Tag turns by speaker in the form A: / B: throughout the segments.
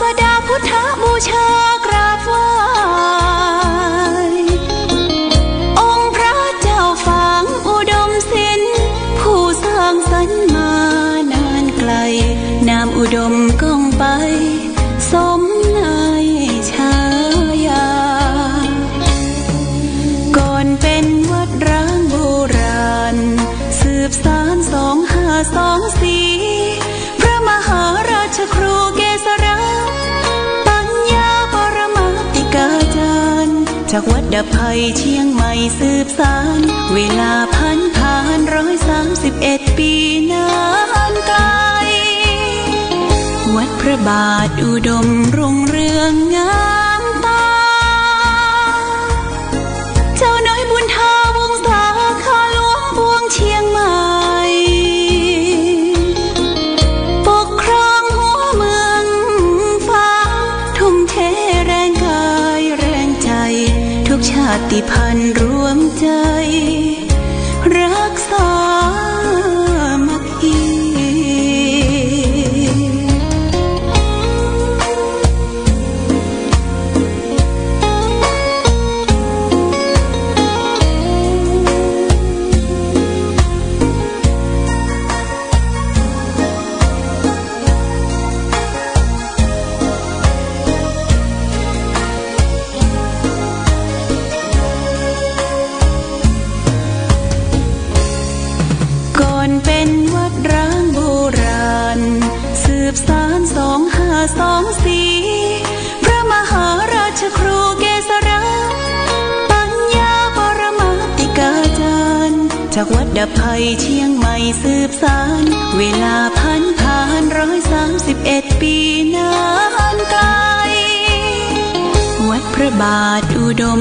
A: สดาพุทธบูชาสืบสานเวลาผ่านผ่านร้อยสามสิบเอ็ดปีนานไกล วัดพระบาทอุดมรุ่งเรืองงามบาทอุดม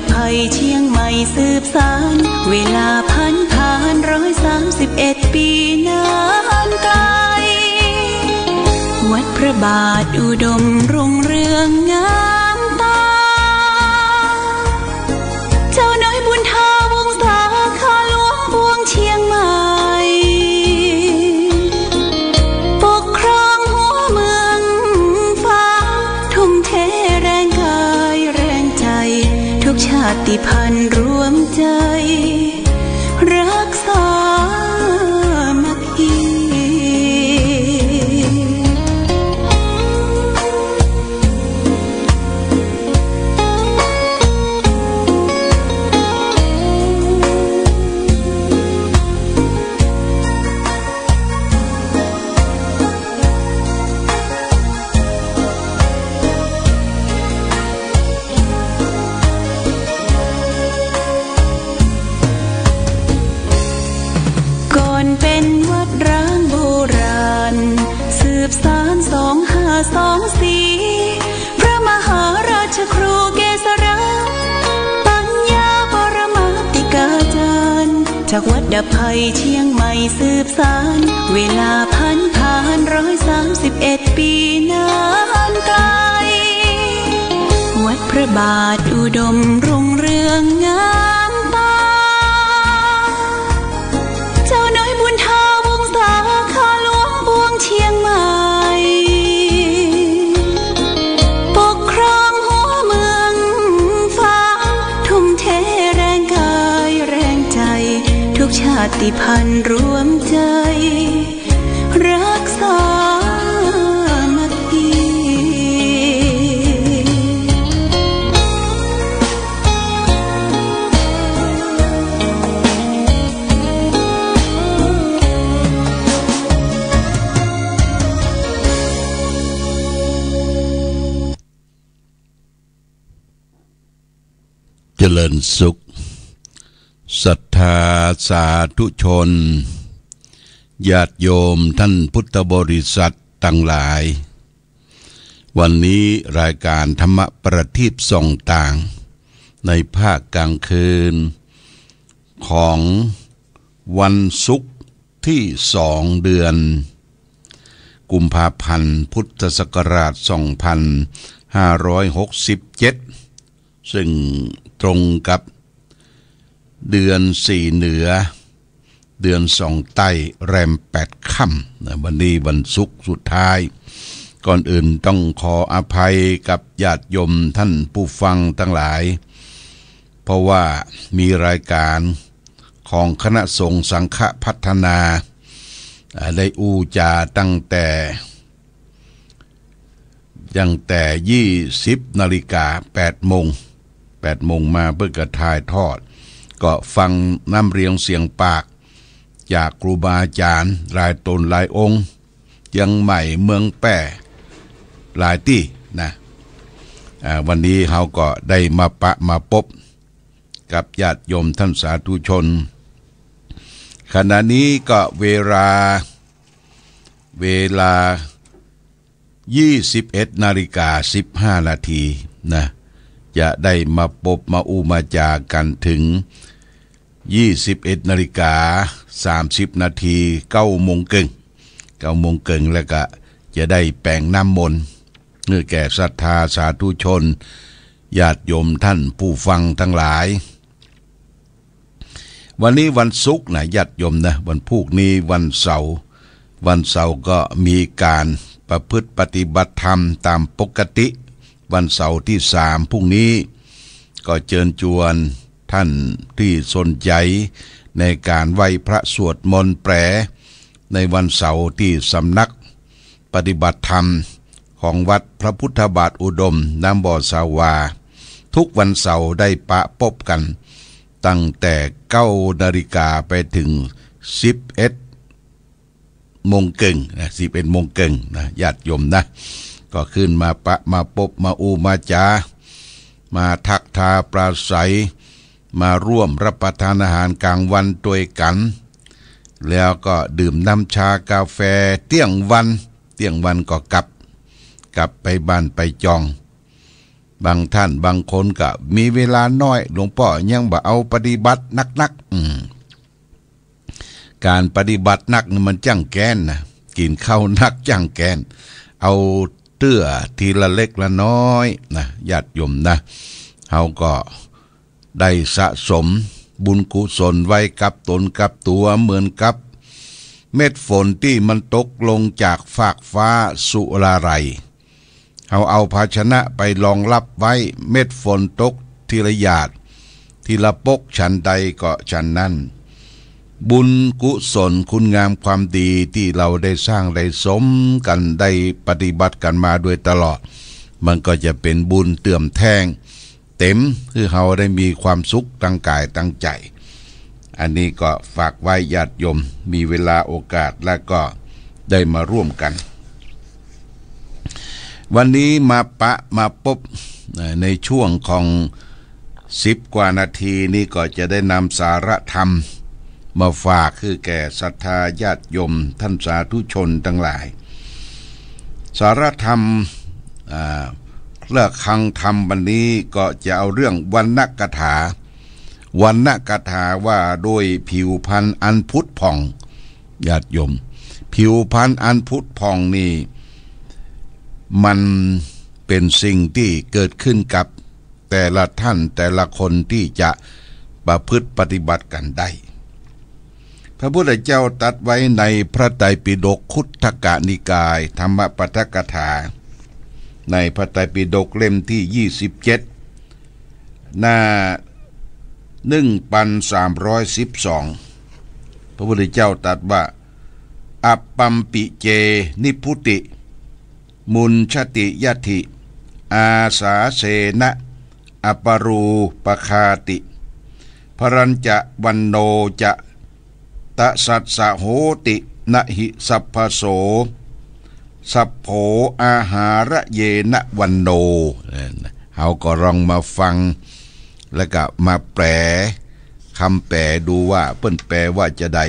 A: บภัยเชียงใหม่สืบสานเวลาพันผ่านร้อยสามสิบเอ็ดปีนานไกลวัดพระบาทอุดมรุ่งเรืองงามากวัดดับภัยเชียงใหม่สืบสานเวลาพันผ่านร้อยสามสิบเอ็ดปีนานไกลวัดพระบาทอุดมรุ่งเรืองงามติพันธ์รวมใจ รักษามัคี
B: เจริญสุขสัตธาสาธุชนญาติโยมท่านพุทธบริษัทต่างหลาย วันนี้รายการธรรมประทีปส่องต่างในภาคกลางคืน ของวันศุกร์ที่สองเดือน กุมภาพันธ์พุทธศักราช2567ซึ่งตรงกับเดือนสี่เหนือ เดือนสองใต้แรมแปดค่ำวันนี้วันศุกร์สุดท้าย ก่อนอื่นต้องขออภัยกับญาติโยมท่านผู้ฟังทั้งหลาย เพราะว่ามีรายการของคณะสงฆ์สังฆพัฒนาได้อูจา ตั้งแต่ยังแต่ยี่สิบนาฬิกาแปดโมงแปดโมงมาเพื่อกระทายทอดก็ฟังน้ำเรียงเสียงปากจากครูบาอาจารย์หลายตนหลายองค์ ยังใหม่เมืองแป้หลายที่นะวันนี้เขาก็ได้มาปะมาพบกับญาติโยมท่านสาธุชน ขณะนี้ก็เวลา เวลา 21นาฬิกา15นาทีนะจะได้มาพบมาอูมาจากันถึง 21นาฬิกา30นาทีเก้าโมงเกิงเก้าโมงเกิงแล้วก็จะได้แปลงน้ำมนต์เพื่อแก่ศรัทธาสาธุชนญาติโยมท่านผู้ฟังทั้งหลาย วันนี้วันศุกร์นะญาติโยมนะ วันพุกนี้วันเสาร์วันเสาร์ก็มีการประพฤติปฏิบัติธรรมตามปกติวันเสาร์ที่สามพรุ่งนี้ก็เชิญชวนท่านที่สนใจในการไหวพระสวดมนต์แปร ในวันเสาร์ที่สำนักปฏิบัติธรรมของวัดพระพุทธบาทอุดมน้ำบ่อสาวา ทุกวันเสาร์ได้ปะพบกัน ตั้งแต่เก้านาฬิกาไปถึงสิบเอ็ดโมงเก่งนะสิบเอ็ดโมงเก่งนะญาติโยมนะก็ขึ้นมาปะมาปบมาอูมาจามาทักทาปราศัย มาร่วมรับประทานอาหารกลางวันด้วยกัน แล้วก็ดื่มน้ำชากาแฟเที่ยงวันเที่ยงวันก็กลับ กลับไปบ้านไปจอง บางท่านบางคนก็มีเวลาน้อยหลวงพ่อยังบ่เอาปฏิบัตินักนักการปฏิบัตินักมันจังแกนนะกินข้าวนักจังแกนเอาเตื้อทีละเล็กละน้อยนะญาติโยมนะเขาก็ได้สะสมบุญกุศลไว้กับตนกับตัว เหมือนกับเม็ดฝนที่มันตกลงจากฝากฟ้าสุลาไรเขาเอาภาชนะไปรองรับไว้เม็ดฝนตกทีละหยาดทีละปกฉันใดก็ฉันนั้นบุญกุศลคุณงามความดีที่เราได้สร้างได้สมกันได้ปฏิบัติกันมาโดยตลอด มันก็จะเป็นบุญเตืมแท่งเต็มคือเราได้มีความสุขตั้งกายตั้งใจ อันนี้ก็ฝากไว้ญาติโยมมีเวลาโอกาสและก็ได้มาร่วมกัน วันนี้มาปะมาปบในช่วงของสิบกว่านาทีนี้ก็จะได้นำสารธรรมมาฝากคือแก่ศรัทธาญาติโยม ท่านสาธุชนทั้งหลาย สารธรรมเลือกคังธรรมวันนี้ก็จะเอาเรื่องวันนักถาวันนักถาว่าโดยผิวพันธ์อันพุทธผ่องญาติโยม ผิวพันธ์อันพุทธผ่องนี่มันเป็นสิ่งที่เกิดขึ้นกับแต่ละท่านแต่ละคนที่จะประพฤติปฏิบัติกันได้พระพุทธเจ้าตัดไว้ในพระไตรปิฎกคุตกะนิกาย ธรรมปัฏกถา ในพระไตรปิฎกเล่มที่ 27 หน้าหนึ่งพันสามร้อยสิบสองพระพุทธเจ้าตัดว่า อัปปัมปิเจนิพุติ มุนชติยติอาสาเสนะอปรูปคาติ พรัญจะวันโนจะตสัตสโหตินะหิสัพพโส สัพโผอาหารเยนะวันโนเอาก็ลองมาฟัง แล้วก็มาแปลคำแปลดูว่าเปิ้นแปลว่าจะใด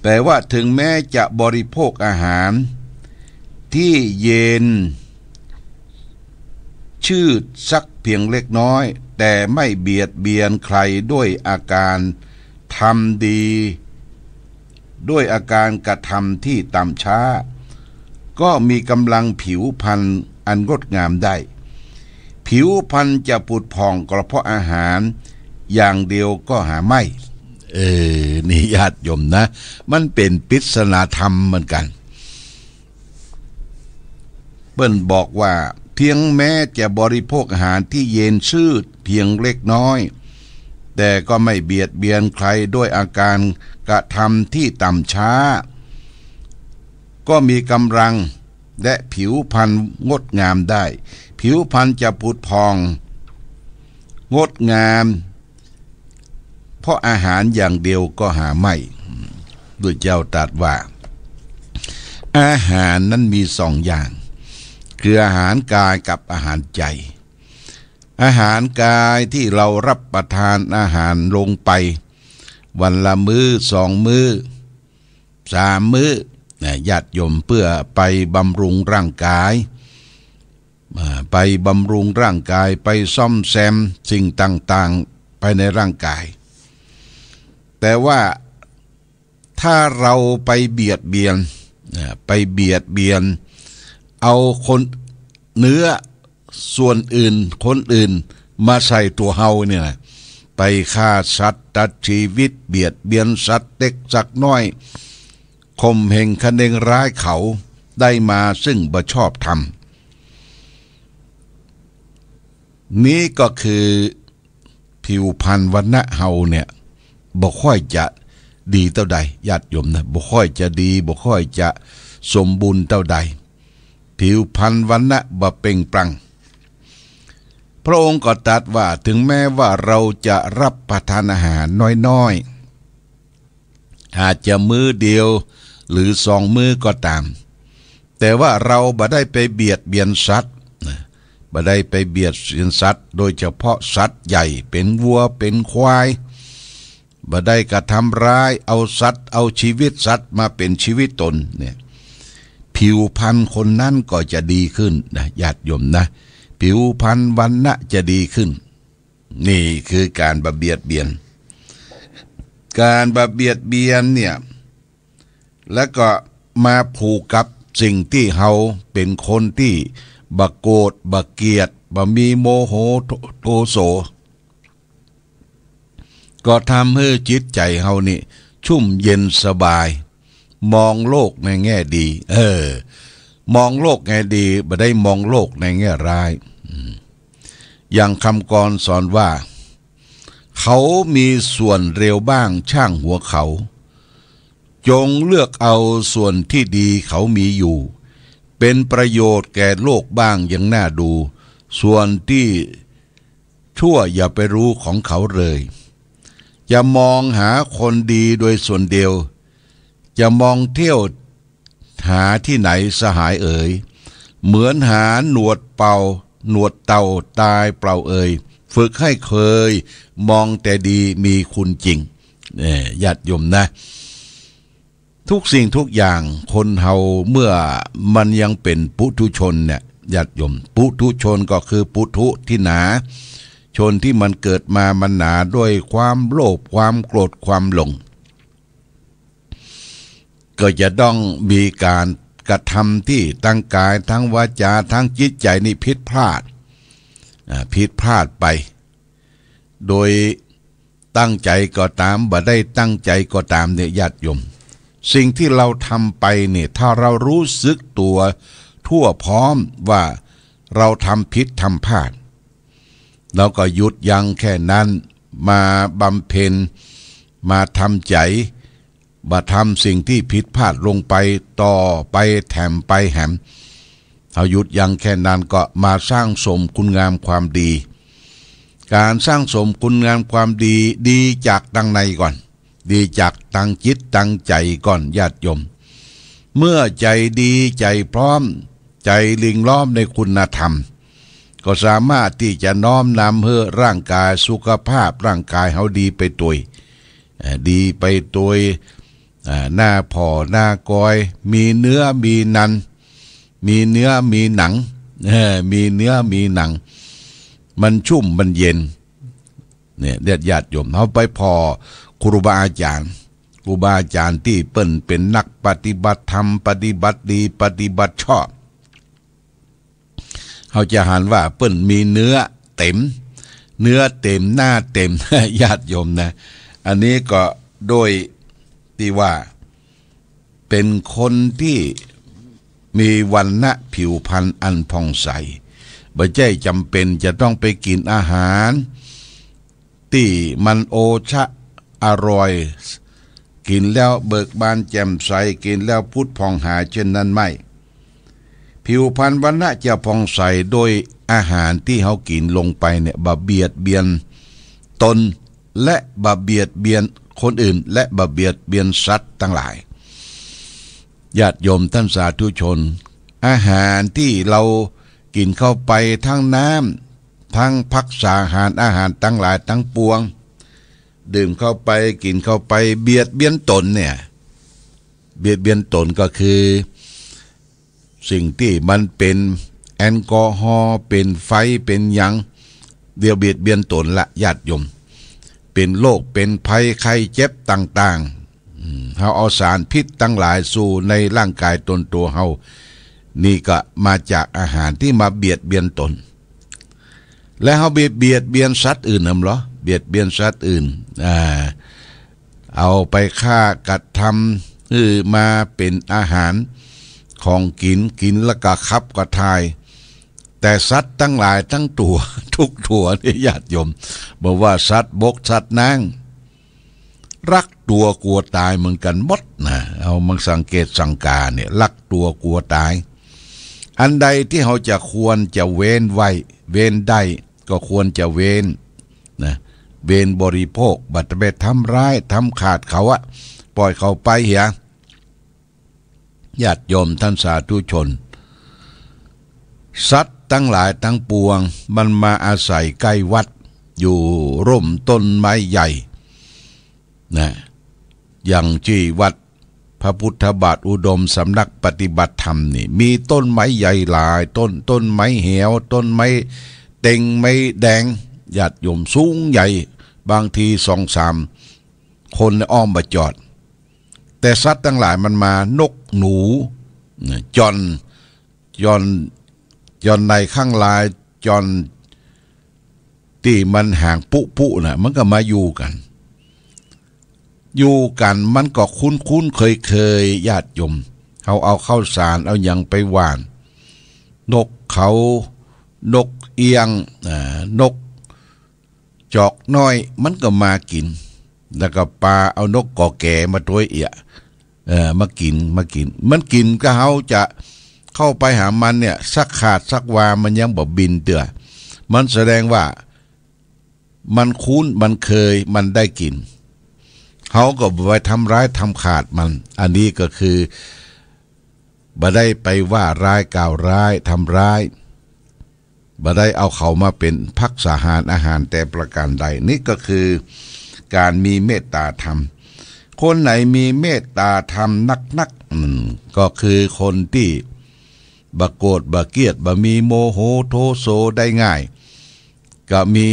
B: แปลว่าถึงแม้จะบริโภคอาหาร ที่เย็นชืดสักเพียงเล็กน้อย แต่ไม่เบียดเบียนใครด้วยอาการทำดี ด้วยอาการกระทำที่ต่ำช้า ก็มีกำลังผิวพันธุ์อันงดงามได้ ผิวพันธุ์จะปุดผ่องกระเพาะอาหาร อย่างเดียวก็หาไม่ เออนี่ญาติโยมนะ มันเป็นปริศนาธรรมเหมือนกัน เปิ้นบอกว่าเพียงแม้จะบริโภคอาหารที่เย็นชืดเพียงเล็กน้อยแต่ก็ไม่เบียดเบียนใครด้วยอาการกระทำที่ต่ำช้า ก็มีกำลังและผิวพรรณงดงามได้ ผิวพรรณจะผุดพอง งดงาม เพราะอาหารอย่างเดียวก็หาไม่ดุจเจ้าตรัสว่า อาหารนั้นมีสองอย่าง คืออาหารกายกับอาหารใจอาหารกายที่เรารับประทานอาหารลงไป วันละมือ้อสองมือ้อสามมือ้อญาติโยมเพื่อไปบำรุงร่างกายไปบำรุงร่างกายไปซ่อมแซมสิ่งต่างๆไปในร่างกาย แต่ว่าถ้าเราไปเบียดเบียนไปเบียดเบียนเอาคนเนื้อส่วนอื่นคนอื่นมาใส่ตัวเฮาเนี่ยไปฆ่าสัตว์ตัดชีวิตเบียดเบียนสัตว์เต็กสักน้อยข่มเหงคเนงร้ายเขาได้มาซึ่งบชอบธรรมนี้ก็คือผิวพันวันณะเฮาเนี่ยบ่ค่อยจะดีเท่าใดญาติโยมนะบ่ค่อยจะดีบ่ค่อยจะสมบูรณ์เท่าใด ผิวพันวันณะบ่เป่งปลังพระองค์ก็ตรัสว่าถึงแม้ว่าเราจะรับประทานอาหารน้อยๆ อาจจะมือเดียวหรือสองมือก็ตาม แต่ว่าเราบ่ได้ไปเบียดเบียนสัตว์บ่ได้ไปเบียดเบียนสัตว์ โดยเฉพาะสัตว์ใหญ่เป็นวัวเป็นควายบ่ได้กระทำร้ายเอาสัตว์เอาชีวิตสัตว์มาเป็นชีวิตตนเนี่ยผิวพรรณคนนั้นก็จะดีขึ้นนะญาติโยมนะผิวพรรณวันณะจะดีขึ้น นี่คือการบะเบียดเบียน การบะเบียดเบียนเนี่ย แล้วก็มาผูกกับสิ่งที่เฮาเป็นคนที่บะโกดบะเกียดบะมีโมโหโทโสก็ทำให้จิตใจเฮานี่ชุ่มเย็นสบาย มองโลกในแง่ดี เออมองโลกแง่ดีบ่ได้มองโลกในแง่ร้ายอย่างคำกรสอนว่า เขามีส่วนเร็วบ้างช่างหัวเขา จงเลือกเอาส่วนที่ดีเขามีอยู่ เป็นประโยชน์แก่โลกบ้างยังน่าดู ส่วนที่ ชั่วอย่าไปรู้ของเขาเลย จะมองหาคนดีโดยส่วนเดียว จะมองเที่ยวหาที่ไหนสหายเอ๋ยเหมือนหาหนวดเป่าหนวดเต่าตายเปล่าเอ่ยฝึกให้เคย มองแต่ดีมีคุณจริงเนี่ยญาติโยมนะ ทุกสิ่งทุกอย่างคนเฮาเมื่อมันยังเป็นปุถุชนเนี่ยญาติโยม ปุถุชนก็คือปุถุที่หนา ชนที่มันเกิดมามันหนาด้วยความโลภความโกรธความหลงก็จะต้องมีการกระทำที่ทั้งกายทั้งวาจา ทั้งจิตใจนี่ผิดพลาดผิดพลาดไป โดยตั้งใจก็ตาม บ่ได้ตั้งใจก็ตามเนี่ยญาติโยม สิ่งที่เราทำไปเนี่ยถ้าเรารู้สึกตัวทั่วพร้อมว่าเราทำผิดทำพลาด เราก็หยุดยั้งแค่นั้นมาบำเพ็ญ มาทำใจบัดทำสิ่งที่ผิดพลาดลงไปต่อไปแถมไปแหมเอาหยุดยังแค่นั้นก็มาสร้างสมคุณงามความดี การสร้างสมคุณงามความดีดีจากดังในก่อน ดีจากตังจิตตังใจก่อนญาติโยม เมื่อใจดีใจพร้อม ใจลิงล้อมในคุณธรรม ก็สามารถที่จะน้อมนำเพื่อร่างกายสุขภาพร่างกายเขาดีไปตัวดีไปตัวหน้าพอหน้ากอย มีเนื้อมีนันมีเนื้อมีหนังมีเนื้อมีหนัง มันชุ่มมันเย็นเนี่ยญาติญาติโยมเขาไปพอครูบาอาจารย์ครูบาอาจารย์ที่เปิ้นเป็นนักปฏิบัติธรรม ปฏิบัติดี ปฏิบัติชอบเขาจะหันว่า เปิ้นมีเนื้อเต็ม เนื้อเต็มหน้าเต็ม ญาติโยมนะ อันนี้ก็โดยที่ว่าเป็นคนที่มีวันณะผิวพรรณอันผ่องใสบ่ใจ่จำเป็นจะต้องไปกินอาหารที่มันโอชะอร่อย กินแล้วเบิกบานแจ่มใส กินแล้ว พุทธพองหา เช่นนั้นไม่ ผิวพรรณวันณะจะผ่องใสโดยอาหารที่เขากินลงไปเนี่ยบะเบียดเบียนตนและบาเบียดเบียนคนอื่น และบาเบียดเบียนสัตว์ทั้งหลายญาติโยมท่านสาธุชน อาหารที่เรากินเข้าไปทั้งน้ำทั้งพักสาาหารอาหารทั้งหลายทั้งปวง ดื่มเข้าไปกินเข้าไปเบียดเบียนตนเนี่ยเบียดเบียนตนก็คือ สิ่งที่มันเป็นแอลกอฮอล์เป็นไฟเป็นยังเดียวเบียดเบียนตนละญาติโยมเป็นโรคเป็นภัยไข้ เจ็บต่างๆเฮาเอาสารพิษตั้งหลายสู่ในร่างกายตนตัวเฮานี่ก็มาจากอาหารที่มาเบียดเบียนตน และเฮาเบียดเบียดเบียนสัตว์อื่นนำหรอเบียดเบียนสัตว์อื่นอเอาไปฆ่ากัดทำคือมาเป็นอาหารของกินกินแล้วก็ขับก็ทายแต่สัตว์ทั้งหลายทั้งตัว ทุกตัวนี่ญาติโยมบอกว่าสัตว์บกสัตว์นางรักตัวกลัวตายเหมือนกันหมดนะเอามังสังเกตสังกาเนี่ยรักตัวกลัวตาย อันใดที่เขาจะควรจะเว้นไว้ เว้นได้ก็ควรจะเว้นนะเว้นบริโภคบัตรเบททำร้ายทำขาดเขาอะปล่อยเขาไปเหียญาติโยมท่านสาธุชน สัตวทั้งหลายทั้งปวงมันมาอาศัยใกล้วัดอยู่ร่มต้นไม้ใหญ่นะอย่างที่วัดพระพุทธบาท อุดม สำนักปฏิบัติธรรมนี่มีต้นไม้ใหญ่หลาย ต้นต้นไม้เหวต้นไม้เต็ง ไม้แดงหยาดยมสูงใหญ่บางทีสองสาม คนอ้อมมาจอด แต่สัตว์ทั้งหลายมันมานกหนูจอนจอนยอนในข้างลายยอนที่มันห่างปุ๊ปุนะ่ะมันก็มาอยู่กัน อยู่กันมันก็คุ้นคุ้นเคยเคยญาติยมเขาเอาเข้าวสารเอาอยัางไปหวาน นกเขานกเอียงนกจอกน้อย มันก็มากินแล้วก็ปลาเอานกกอแก่มาตัวเอีเออมากินมากิน มันกินก็เขาจะเข้าไปหามันเนี่ยสักขาดสักวามันยังบ่บินเตือมันแสดงว่ามันคุ้นมันเคยมันได้ กินเขาก็ไปทำร้ายทำขาดมัน อันนี้ก็คือบ่ได้ไปว่าร้ายกล่าวร้ายทำร้ายบ่ได้เอาเขามาเป็นพักสาหารอาหารแต่ประการใด นี่ก็คือการมีเมตตาธรรม คนไหนมีเมตตาธรรมนักนักก็คือคนที่บะโกรธบะเกียดบะมีโมโหโทโสได้ง่าย ก็มี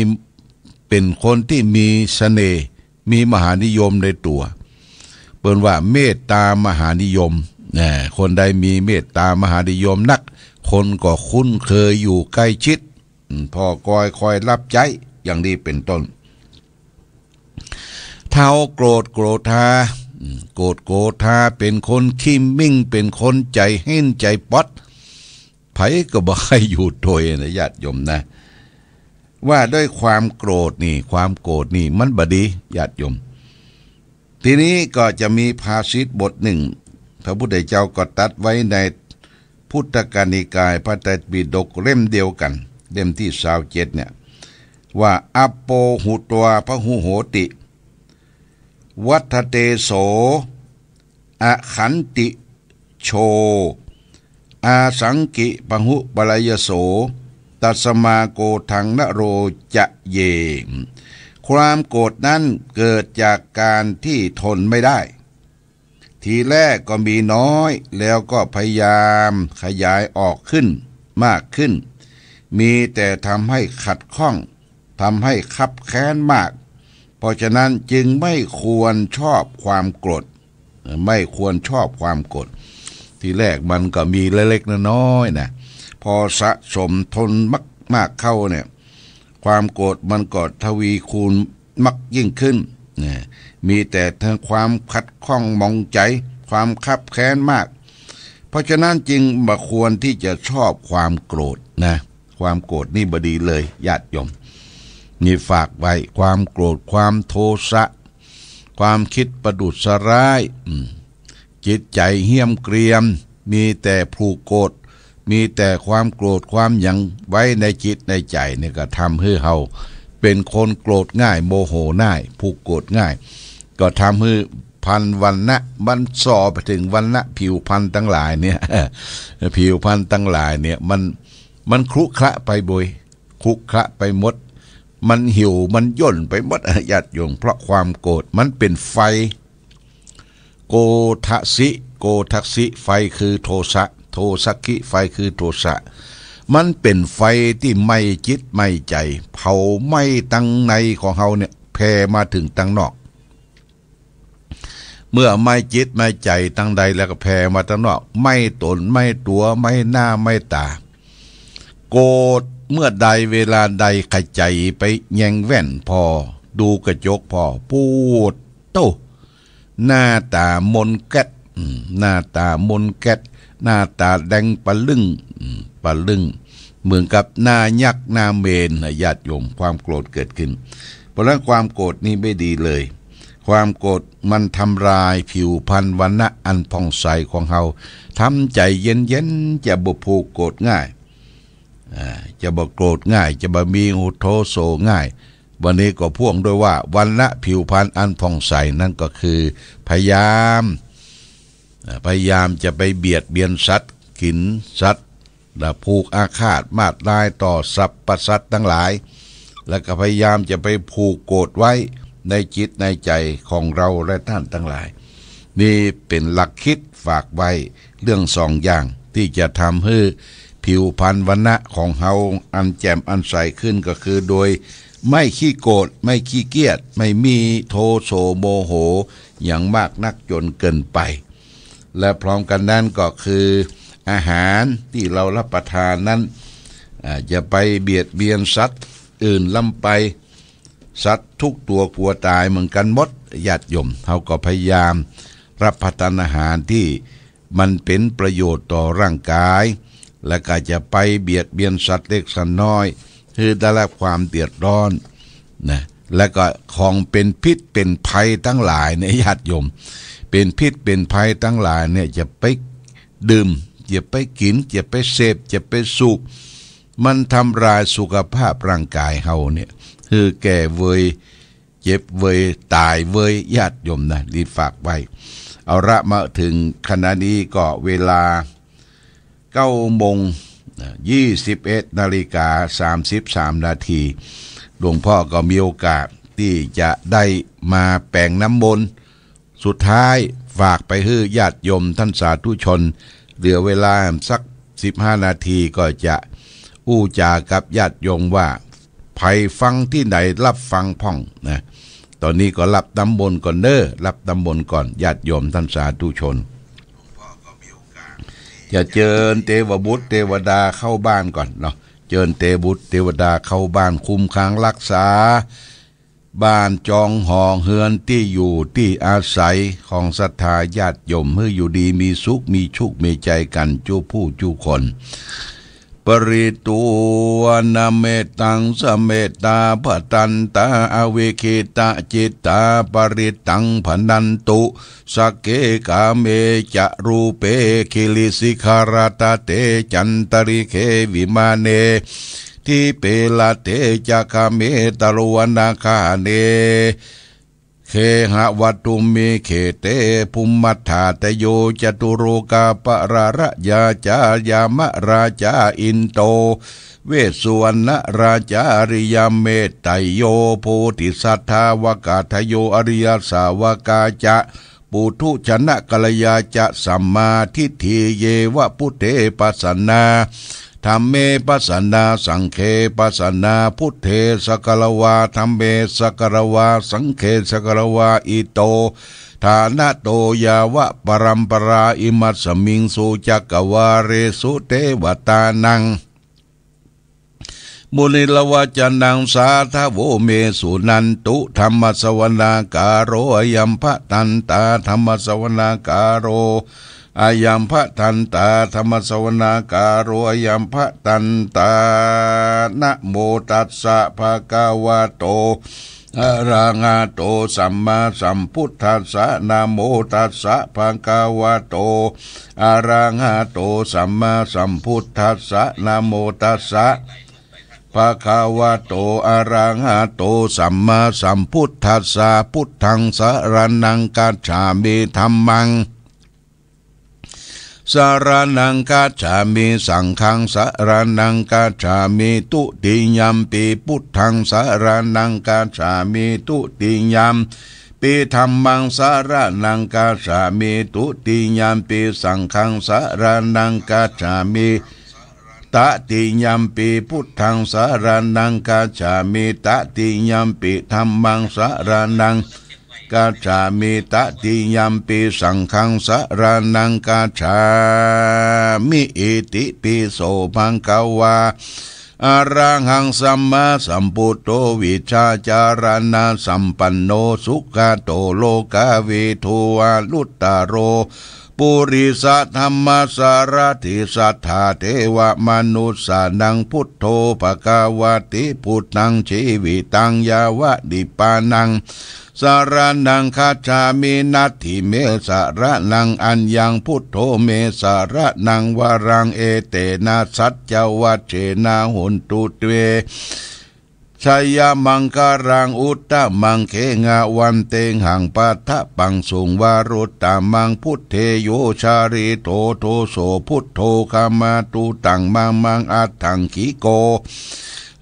B: เป็นคนที่มีสเสน่ห์มีมหานิยมในตัว เปิ่นว่าเมตตามหานิยมนะคนใดมีเมตตามหานิยมนัก คนก็คุ้นเคยอยู่ใกล้ชิดพ่อคอย คอยรับใจอย่างนี้เป็นต้นเท่าโกรธโกรธาโกรธโกรธาเป็นคนขี้มิ่งเป็นคนใจเห็นใจป๊ดผก็บอกให้อยู่โดยนะญาติโยมนะว่าด้วยความโกรธนี่ความโกรธนี่มันบดีญาติโยม ทีนี้ก็จะมีภาษิตบทหนึ่ง พระพุทธเจ้าก็ตัดไว้ในพุทธกานิกาย พระไตรปิฎกเล่มเดียวกันเล่มที่สาวเจ็ดเนี่ยว่าอโปหุตวพระหูโหติวัฏเตโสอขันติโชอาสังกิปหุปลายโสตัสมาโกทังนโรจะเยความโกรธนั้นเกิดจากการที่ทนไม่ได้ ทีแรกก็มีน้อยแล้วก็พยายามขยายออกขึ้นมากขึ้น มีแต่ทำให้ขัดข้องทำให้คับแค้นมาก เพราะฉะนั้นจึงไม่ควรชอบความโกรธไม่ควรชอบความโกรธทีแรกมันก็มีเล็กๆน้อยๆนะพอสะสมทนมากๆเข้าเนี่ย ความโกรธมันก็ทวีคูณมักยิ่งขึ้นนะมีแต่ทางความขัดข้องมองใจความคับแค้นมาก เพราะฉะนั้นจริงบควรที่จะชอบความโกรธนะ ความโกรธนี่บดีเลยญาติโยม มีฝากไว้ความโกรธความโทสะความคิดประดุษร้ายจิตใจเหี้ยมเกรียมมีแต่ผูกโกรธมีแต่ความโกรธความยังไว้ในจิตในใจเนี่ยก็ทำให้เฮาเป็นคนโกรธง่าย โมโหง่าย ผูกโกรธง่าย ก็ทำให้พันวันนะมันสอไปถึงวันนะผิวพันทั้งหลายเนี่ยผิวพันทั้งหลายเนี่ยมันมันคลุกคละไปบุยคลุกคละไปหมด มันหิวมันย่นไปหมดอาญาตโยงเพราะความโกรธมันเป็นไฟโกทัสิโกทัสิไฟคือโทสะโทสักิไฟคือโทสะมันเป็นไฟที่ไม่จิตไม่ใจ เผาไม่ตั้งในของเขาเนี่ยแผ่มาถึงตั้งนอก เมื่อไม่จิตไม่ใจตั้งใดแล้วก็แผ่มาตั้งนอก ไม่ตนไม่ตัวไม่หน้าไม่ตา โกธเมื่อใดเวลาใดขยใจไปแยงแว่นพอดูกระจกพอพูดโตหน้าตามนแก๊หน้าตามนแก๊หน้าตาแดงปะลึงปะลึงเหมือนกับหน้ายักหน้าเมนญาติโยมความโกรธเกิดขึ้น เพราะนั้นความโกรธนี้ไม่ดีเลย ความโกรธมันทำลายผิวพรรณวันณะอันผ่องใสของเฮาทำใจเย็นเย็นจะบ่ผูกโกรธง่ายจะบ่โกรธง่ายจะบ่มีอุโทโสง่ายวันนี้ก็พ่วงด้วยว่าวันละผิวพรรณอันผ่องใส นั่นก็คือ พยายาม พยายามจะไปเบียดเบียนสัตว์กินสัตว์และผูกอาฆาตมาดได้ต่อสัพปสัตว์ทั้งหลาย และก็พยายามจะไปผูกโกรธไว้ ในจิตในใจของเราและท่านทั้งหลาย นี่เป็นหลักคิดฝากไว้เรื่องสองอย่างที่จะทำให้ ผิวพรรณวันณะของเฮาอันแจ่มอันใสขึ้นก็คือโดยไม่ขี้โกรธไม่ขี้เกียจไม่มีโทโสโมโหอย่างมากนักจนเกินไป และพร้อมกันนั้นก็คืออาหารที่เรารับประทานนั้นจะไปเบียดเบียนสัตว์อื่นล้ำไป สัตว์ทุกตัวกลัวตายเหมือนกันหมดญาติโยมเขาก็พยายาม รับประทานอาหารที่มันเป็นประโยชน์ต่อร่างกาย และก็จะไปเบียดเบียนสัตว์เล็กสัตว์น้อยคือได้รับความเดือดร้อนนะ และก็ของเป็นพิษเป็นภัยทั้งหลายเนี่ยญาติโยม เป็นพิษเป็นภัยทั้งหลายเนี่ยจะไปดื่มจะไปกินจะไปเสพจะไปสูบมันทำลายสุขภาพร่างกายเฮาเนี่ยคือแก่เวยเจ็บเวยตายเวยญาติโยมนะรีฝากไว้เอาละมาถึงขณะนี้ก็เวลาเก้าโมง21นาฬิกา33นาทีหลวงพ่อก็มีโอกาสที่จะได้มาแปลงน้ำมนต์สุดท้ายฝากไปให้ญาติโยมท่านสาธุชน เหลือเวลาสัก 15 นาทีก็จะอู้จากับญาติโยมว่าไยฟังที่ไหนรับฟังพ่องนะตอนนี้ก็รับตำบลก่อนเนออรับตำบลก่อนญาติโยมท่านสาธุชนอย่าเจิญเทวบุตรเทวดาเข้าบ้านก่อนเนาะเจิญเทวบุตรเทวดาเข้าบ้านคุ้มค้างรักษา บ้านจองห้องเฮือนที่อยู่ที่อาศัยของศรัทธาญาติโยมเมื่ออยู่ดีมีสุขมีชุกมีใจกันจูผู้จูคนริตัวนาเมตังสเมตาปตันตาอเวคิตาจิตตาปริตังพนันตุสเกกาเมจะรูเปคิลิสิคาราตาเตจันตริเควิมาเนทิเปลาเตจักเมตารวนาคาเนเคหะวัตุมีเขเตภุมมัทธาตโยจตุโรกาปราระยาจายามราจาอินโตเวสุวรรณราจาริยเมตไตโยโพธิสัทธาวกาทโยอริยสาวกาจะปุถุชนะกัลยาจะสัมมาทิฏฐิเยวะพุเตปัสนาธรรมเมปัสสนาสังเคปัสสนาพุทเทสกรวาธรรมเมสกรวา สังเคสกรวาอิโตฐานะโตยาวะปรัมปราอิมัสมิงสุจักกวาเรสุเทวตานังมุนิลวจนังสาทโวเมสุนันตุธรรมสวนาการโรยัมพะตันตาธรรมสวนาการโรอายัมพะทันตาธรรมสวนาการอายัมพะทันตานะโมตัสสะภะคะวะโตอะระหะโตสัมมาสัมพุทธัสสะนะโมตัสสะภะคะวะโตอะระหะโตสัมมาสัมพุทธัสสะนะโมตัสสะภะคะวะโตอะระหะโตสัมมาสัมพุทธัสสะพุทธังสรนังกัจฉามิธรรมังสารนังกาจามิสังขังสารนังกาจามิตุติยัมปีพุทธังสารนังกาจามิตุติยัมปีธรรมังสารนังกาจามิตุติยัมปีสังขังสารนังกาจามิตติยัมปีพุทธังสารนังกาจามิตติยัมปีธรรมังสารนังกัจฉามิตติยัมปิสังขังสารนังกัจฉามิอิติปิโสบังกวาอารังหังสัมมาสัมพุทโตวิชาจารณาสัมปันโนสุขะโตโลกาวิทุวาลุตตาโรปุริสัธรรมสารทิสัทธาเทวมนุสานังพุทโธปกาวติพุทธังชีวิตังยาวะดิปานังสารนังคาชามินัติเมสารนังอัญญังพุทโธเมสารนังวรังเอเตนะสัจจวัชเชนะหุนตุเตชยมังการังอุตตะมังเขงาวันเตงหังปัทะปังสุงวารุตตามังพุทเทโยชาริโตโทโสพุทโธคามาตุตังมังมังอัตถังขีโก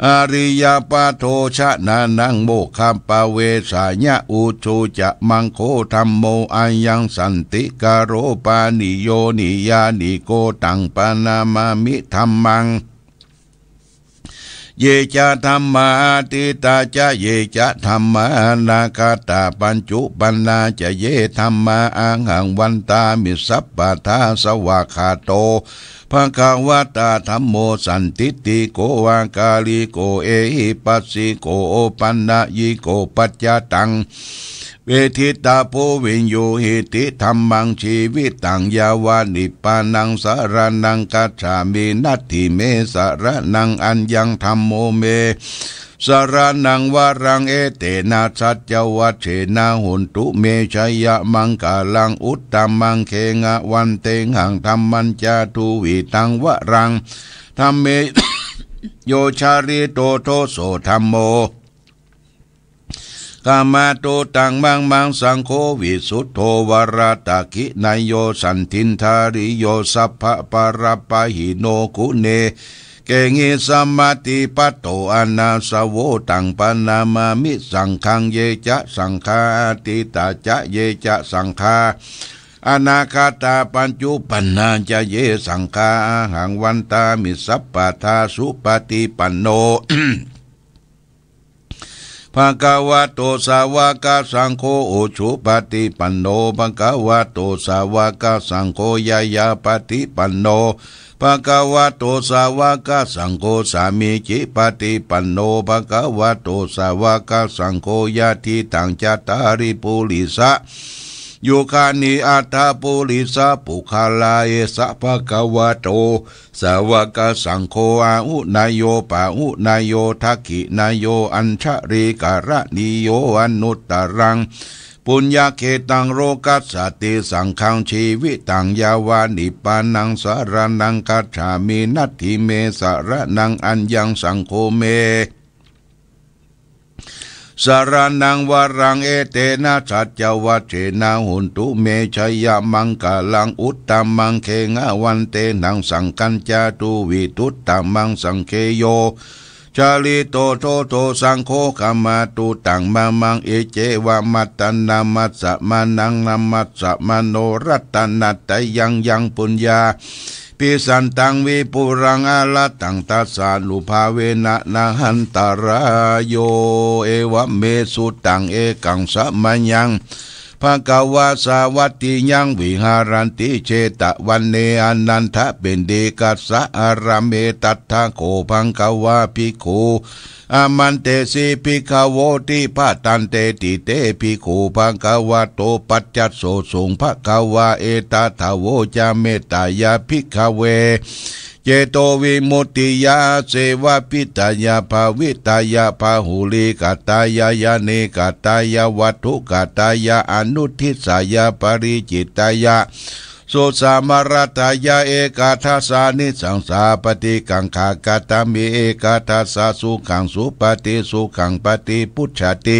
B: อาริยปาโทชะนานังโมคัมปเวสายะอุชูจะมังโคธรรมโมอายังสันติกโรปานิโยนิยานิโกตังปานามามิธรรมังเยจะธรรมาติตาจะเยจะธรรมานาคาตาปัญจุปันนาจะเยธรรมาอังหังวันตามิสัพปะทาสวาคาโตภะคะวะตาธรรมโมสันติติโกวากาลิโกเอหิปัสสิโกปันนายิโกปัจจตัง เวทิตาโพวิญโยหิติธรรมังชีวิตตังยาวานิปานังสารนังกัจฉามินัตถิเมสารนังอัญยังธรรมโมเมสารนังวารังเอเตนะสัจวัชเชนะหุนตุเมชัยะมังกาลัง อุตตมังเคงะ วันเตงหังธรรมัญจาทูวีตังวารังธรรมเมโยชาริโตโทโสธรรมโมกามาโตตังมังมังสังโฆวิสุทโธวราตาคินายโยสันทินทาริโยสัพพะปรปะหิโนกุเนเกงิสัมมาติปัตโตอนาสาวตังปนามามิสังฆังเยจะสังฆาติตาจะเยจะสังฆาอนาคาตาปัญจุปันนาจะเยสังฆาหังวันตามิสัพปะทาสุปฏิปันโนภะกาวะโตสาวกสังโฆโอชุปฏิปันโนภะกาวะโตสาวกสังโฆยายาปฏิปันโนภะกาวะโตสาวกสังโฆสามีจิปฏิปันโนภะกาวะโตสาวกสังโฆยาทิตังจัตตาริปุริสะโยคานิอัตาปุริสะปุคาลาเอสะภะกวะโต สาวกสังโฆอาุนายโยปาอุนายโยทักขินายโยอัญชริการะนิโยอนุตตรัง ปุญญาเขตังโรกัสสติสังขังชีวิตังยาวานิปานังสารนังกัจฉามีนัตถิเมสารนังอัญยังสังโฆเมสารนังวารังเอเตนะชัจจวัชเชนะหุนตุเมชยมังกาลังอุตตมังเคงาวันเตนังสังกัญจาตุวิตุตตมังสังเคโยชาลิโตโตโตสังโฆขมาตูตังมามังเอเจวามัตตนามัสสะมานังนามัสสะมโนรัตนัตตยังยังปุญญาปิสันตังวิปุรังอาลตังตัสานุภาเวนะนาหันตาราโย เอวเมสุตังเอกังสะมัญยังภะกวาสาวัตติยังวิหารันติเชตวันเนอนันทะเป็นเดกัสะอารามเมตัทโคภังกวาภิกขุอมันเตสิภิกขโวติปาตันเตติเตภิกขุภังกวาโตปัจจัสโสสุงภะกวาเอตาทาโวจามเมตายาภิกขเวเจโตวิมุติยาเสวะพิตายาภาวิตายาภาหุลิกตายายาเนกาตายาวัตถุกาตายาอนุทิสายาปริจิตายาสุสามารตายาเอกาทัสานิสังสาปฏิกังขากาตามีเอกาทัสสุขังสุปฏิสุขังปฏิพุชติ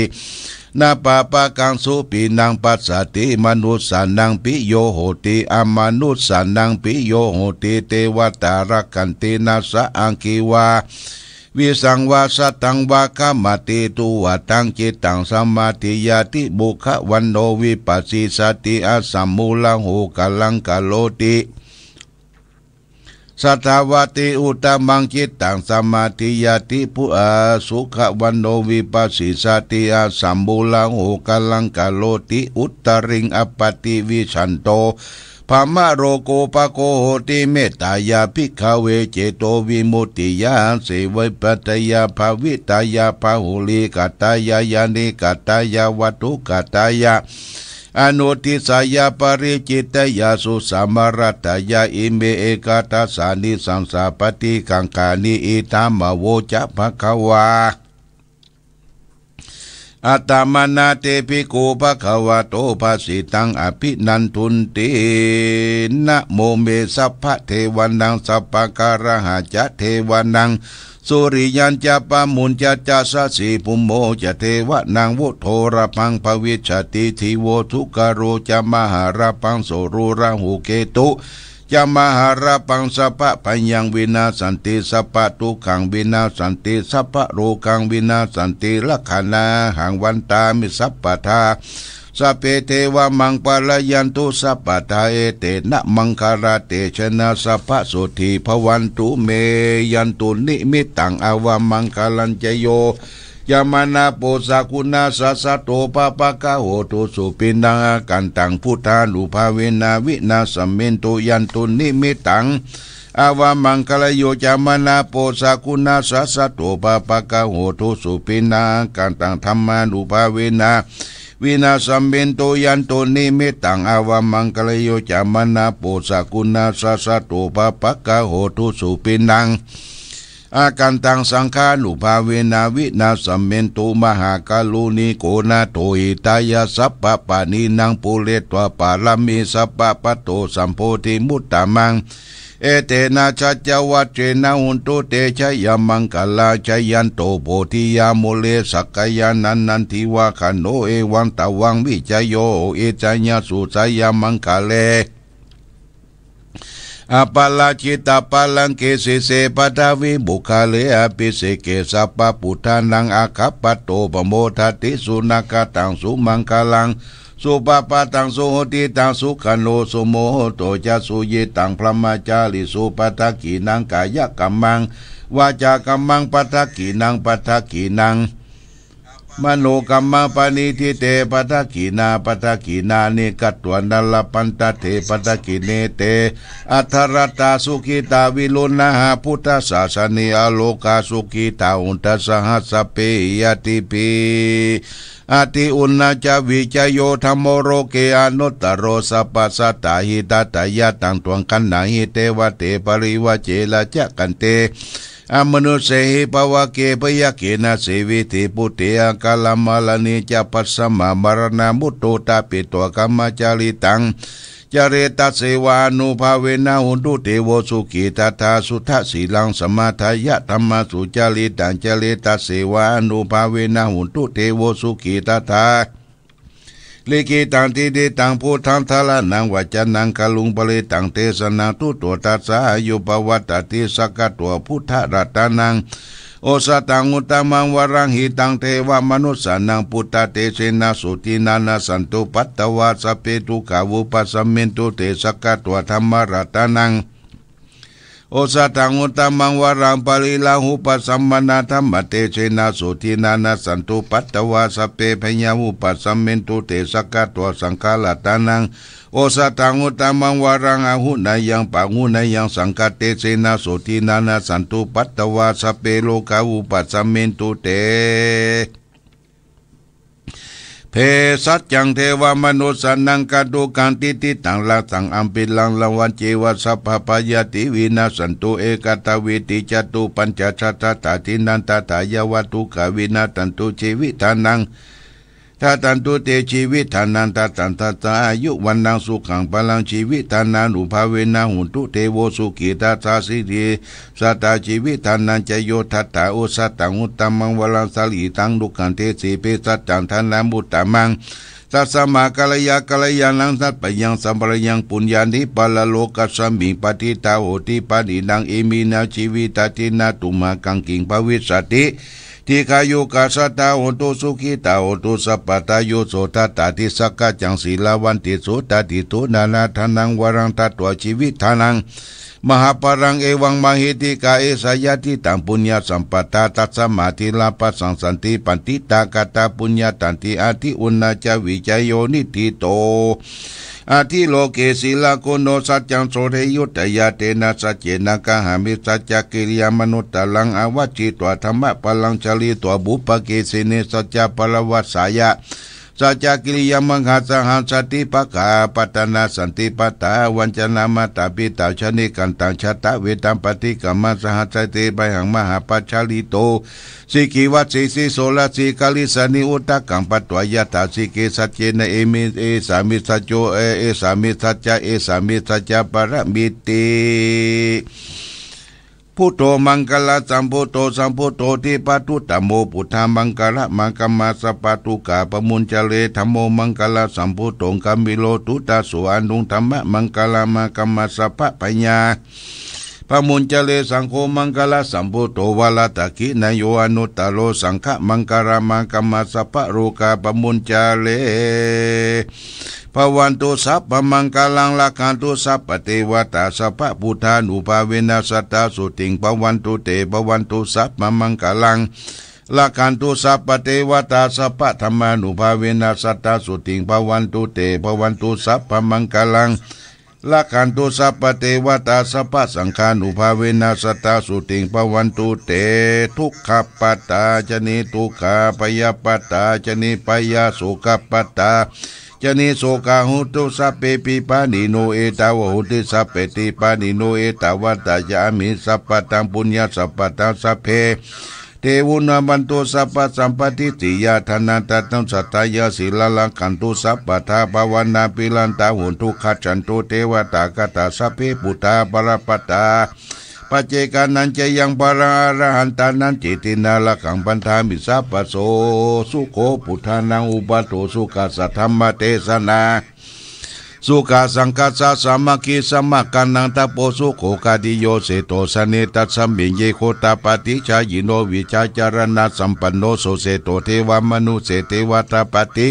B: นาปาปะกังสุปีนังปัสสติมนุสันนังปิโยโหติอามนุสันนังปิโยโหติเทวตารักันตินาสะอังกีวาวิสังวาสตังวาคามาติตุวะตังจิตังสมาติยาติบุควันโนวิปัสสิสติอาสัมมูลังหูกัลังกาโลติสัตวติอุตมังคิตตังสมาธิยาติปุอาสุขวันโนวิปัสสิสติอาสัมบูลังโอกลังกาโลติอุตริงอปติวิชันโตพามาโรโกปะโกติเมตายาพิกเวเจโตวิมุติยาสสวยปัตยาภาวิตายาภาหุลิกัตายายานิกัตายาวัตุกัตายาอนุทิสายาปริจิตยาสุสามรัตยาอิเมเอกาตาสานิสังสาปฏิกังคานิอิตามโวจะภควาอาตมนาเตปิโกภะคะวะโตภาสิตังอภินันทุนตินะโมเมสัพพะเทวันังสัพพะการะหะจะเทวันังสุริยันจะปะมุนจะจะสสีปุมโมจะเทวะนางวุโทระพังภวิชติทิโวทุกโรจะมหาราพังโสรูราหูเกตุจะมหาราพังสัพพะปัญญวินาสันติสัพพะทุขังวินาสันติสัพพะโรขังวินาสันติลักขณาหังวันตามิสัพพทาสัพเพเทวมังปะลายันตุสัพพะาเอเตนะมังคาราเตชนะสัพพะสุทีพวันตุเมยันตุนิมิตังอาวมังคาลัญจโยยามานาปปสากุณาสัสโตปะปะกะโหตุสุปินังกันตังพุทธานุภาเวนาวินาสัมินตุยันตุนิมิตังอาวามังคลโยจามานาโปสากุณาสัสโตปะปะกะโหตุสุปินังกันตังธรรมานุภาเวนาวินาสัมเบนโตยันโตนิเมตังอาวามังกลโยจามนาปุสกุณาสัสตุปปะกะโหตุสุปินังอาการตังสังฆานุภาเวนาวินาสัมเมนตุมหากาลูนิโกนาโตหิตายาสัพปะปานินังปุเลตวะปาลามิสัพปะปะโตสัมโพธิมุตตามังเอเตนะชัจวัตเจนะอุนตุเตชัยยมังกลาชยันโตโพธิยาโมเลสักกายานันนันทิวะคันโนเอวันตวังวิจโยเอจัญญสุชัยยมังกาเลอาปาลาจิตาปาลังเกเสเสปทาวิบุคาเลอาปิเสเกสัปปุทานังอาคัปปโตปโมทัติสุนักตังสุมังกาลังสุปปะตังสุโหติตังสุขันโลสุโมโหโตจะสุเยตังพระมาจาริสุปัทกีนังกายกัมมังวาจากัมมังปัทกีนังปัทกีนังมนุกรรมปณิทิเตปัตกินาปัตกินานิกัตวนัลปันตเทปัตกิเนเตอัทรตาสุขิตาวิลุนาพุทธศาสนีอโลกาสุขิตาอุตสหัสเปยติปีอติอุณาจวิจโยธรรมโรเกอนุตโรสปัสตาหิตาตายตังตวงกันนาหิเตวเตปริวเจลจะกันเตอมนุเสหิปวะเกปยะเกนาเสวิติปุเตอังกาลมาลานิจัปัสสมามรณามุตโตตาปิตวกรรมจาริตังจเรตเสวานุภาเวนาหุนตุเตโวสุขิตาตาสุทัศีลังสมาทายะธรรมสุจาริตังจเรตเสวานุภาเวนาหุนตุเตโวสุขิตาตาลิกิตังทีเดตังพุทธังทาลานังวัจนังกลุงบริตังเทสนังตุตัวตัสสาย่ปวัตติสกตัวพุทธรัตนังโอสตังอุตมังวรังหิตังเทวมนุสานังพุทธเทเนาสุตินานาสันตุปัตตวาสเปตุกาวุปัสมินตุเทสกตัวธรรมรัตนังโอสัตังอุตมังวารังปริลาหุปัสสัมมนาธรรมเตเชนาสุทินานาสันตุปัตตวาสเปพญาหุปัสสัมเมนตุเตสกัตัวสังฆาลตานังโอสัตังอุตมังวารังอาหุนายังปังหุนายังสังฆเตเชนาสุทินานาสันตุปัตตวาสเปโลกาหุปัสัมเมนตุเตเทสัจยังเทวมนุสันนังกาดูการติติตังละตังอัมปิลังละวันเจวสัพพายติวินาสันตุเอกตาวิติจตุปัญจชาตตาทินันตตายาวัตุกาวินาตันตุชีวิตานังทาตันตุเตชีวิตทานันตาตันตาตาอายุวันนางสุขังพลังชีวิตทานานุภาเวนาหุนตุเทโวสุขีตาตาสิธิสัตาชีวิตทานันจโยทัตตาโอสัตตังอุตตมังวลังสลีตังดุกันเทสีเปสัตตังทานามุตตมังสัสมากาลยากาลยานังสัตปยังสัมปรยังปุญญานิปัลโลกัสมิปฏิตาโหติปานิดังอิมีนาชีวิตตินาตุมากังกิงปวิสติทีกายุกาสตาโอตุสุขิตาโอตุสัพพตายุโสตัตาทิสักกะจังสีลาวันติโสตติโตนานาทานังวรังตัตวชีวิตทานังมหาปรังเอวังมหิติกาเอสายาติตังปุญญาสัมปตาตัสมาธิลาปัสสังสันติปันติตากตาป u n ญ a ตันติอาทิอุณาจาวิจโยนิติโตอาทิโลเกศิลาโกโนสัจจังโสเรยุตยาเตนะสัจเจนะกหามิสัจจกิริยามนุตตลังอาวจิตวธรรมะพลังจลีตัวบุปเกสิเนสัจจปรวัสสายะสัจจกิริยมังหาสังหารสติปะกาปัตนาสันติปตาวัญจนามาตาปิตาชนิกันตังชะตะเวตัมปฏิกามมัสหัสติไปหังมหาปัจชาลิโตสิกิวัตสิสิโสลสิกาลิสานิอุตกังปัตวายตาสิกิสัจเจนเอมิเอสามิสัจโจเอเอสามิสัจจะเอสามิสัจจะปรมิติพุทโธมังกลาสัมพุทโธสัมพุทโธที่ปัตุตโมปุธามังกลามังกมาสปัตุกาปมุญจเลธรรมโมมังกลาสัมพุทโธกัมมิโลตุตาสุอันดุงธรรมะมังกลามังกมาสปะปัญญาพระมุนเจเลสังโฆมังกลาสัมพุโตวาลตะกินโยอนุตโลสังฆมังการามังกรรมสัพะโรกาปมุนเจเลพวันตุสัพพมังกลังลักันตุสัพปเทวตาสัพพพุทธานุภาเวนัสตาสุติงพวันตุเตพวันตุสัพพมังกลังลักันตุสัพเทวตาสัพธรรมานุภาเวนัสตาสุติงพวันตุเตพวันตุสัพพมังกลังละขันตุสัพพเทวตาสัพสังขารอุภาเวนัสตาสุติงปวันตุเตทุกขปัตตาชนิทุกขาปยาปัตตาชนิปยาสุขปัตตาจนิโสกาหุตุสัพเปปิปานิโนเอตาวหุติสัพเปติปานิโนเอตาวตตาจามิสัพพตังปุญญาสัพพตังสัพเพเทวนาบันโตสัพพสัมปติติยาธนาตตังสัตยาสิลลังคันตุสัพพทาภาวนาปิลันตาหุนทุขจันตุเทวตากตาสัพเพปุตาปรปตาปัจเจกานันเจยังปรารหันตานันจิตินาละขังปันธามิสัพพโสสุโคปุทานังอุปโตสุขัสธรรมเทศนาสุขาสังกัสสะสามัคีสมัคกันนังตะโปสุโคกาดิโยเสโตสเนตัสมิงเยโคตาปฏิชายิโนวิชาจารณะสัมปันโนโสเสโตเทวมนุเสเทวตาปฏิ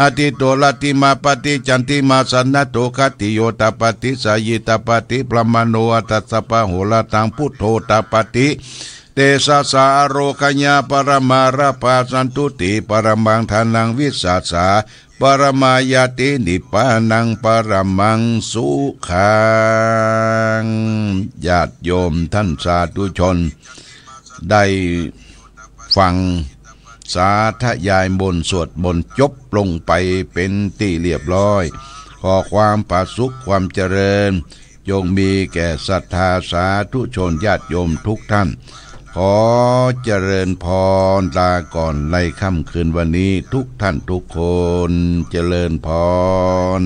B: อาทิโตลติมาปฏิจันติมาสันนโตคติโยตาปฏิสายตาปฏิปรมโนอัตสปะโหลตังพุทโธตาปฏิเตสะสาโรคญาปรมาราปาสันตุติปรมังทานังวิสาสาปรมายตินิปานังปรมังสุขังญาติโยมท่านสาธุชนได้ฟังสาธยายบนสวดบนจบลงไปเป็นที่เรียบร้อย ขอความปาสุขความเจริญยงมีแก่ศรัทธาสาธุชนญาติโยมทุกท่านขอเจริญพรลาก่อนในค่ำคืนวันนี้ทุกท่านทุกคน เจริญพร